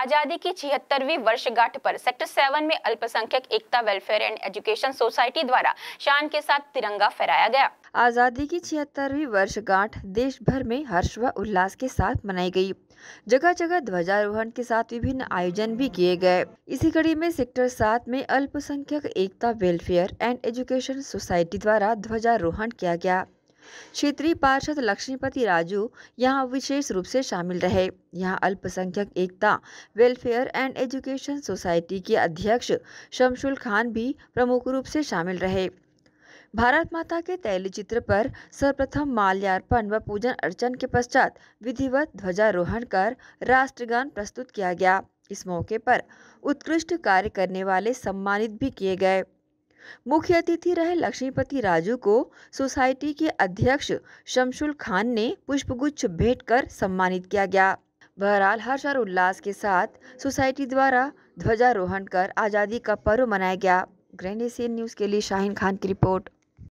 आज़ादी की छिहत्तरवीं वर्षगांठ पर सेक्टर सेवन में अल्पसंख्यक एकता वेलफेयर एंड एजुकेशन सोसाइटी द्वारा शान के साथ तिरंगा फहराया गया आज़ादी की छिहत्तरवीं वर्षगांठ देश भर में हर्ष व उल्लास के साथ मनाई गई जगह जगह ध्वजारोहण के साथ विभिन्न आयोजन भी किए गए इसी कड़ी में सेक्टर सात में अल्पसंख्यक एकता वेलफेयर एंड एजुकेशन सोसाइटी द्वारा ध्वजारोहण किया गया क्षेत्रीय पार्षद लक्ष्मीपति राजू यहाँ विशेष रूप से शामिल रहे यहाँ अल्पसंख्यक एकता वेलफेयर एंड एजुकेशन सोसाइटी के अध्यक्ष शमशुल खान भी प्रमुख रूप से शामिल रहे भारत माता के तैल चित्र पर सर्वप्रथम माल्यार्पण व पूजन अर्चन के पश्चात विधिवत ध्वजारोहण कर राष्ट्रगान प्रस्तुत किया गया इस मौके पर उत्कृष्ट कार्य करने वाले सम्मानित भी किए गए मुख्य अतिथि रहे लक्ष्मीपति राजू को सोसाइटी के अध्यक्ष शमशुल खान ने पुष्पगुच्छ भेंट कर सम्मानित किया गया बहरहाल हर्ष और उल्लास के साथ सोसाइटी द्वारा ध्वजारोहण कर आज़ादी का पर्व मनाया गया ग्रैंड एशियन न्यूज़ के लिए शाहिन खान की रिपोर्ट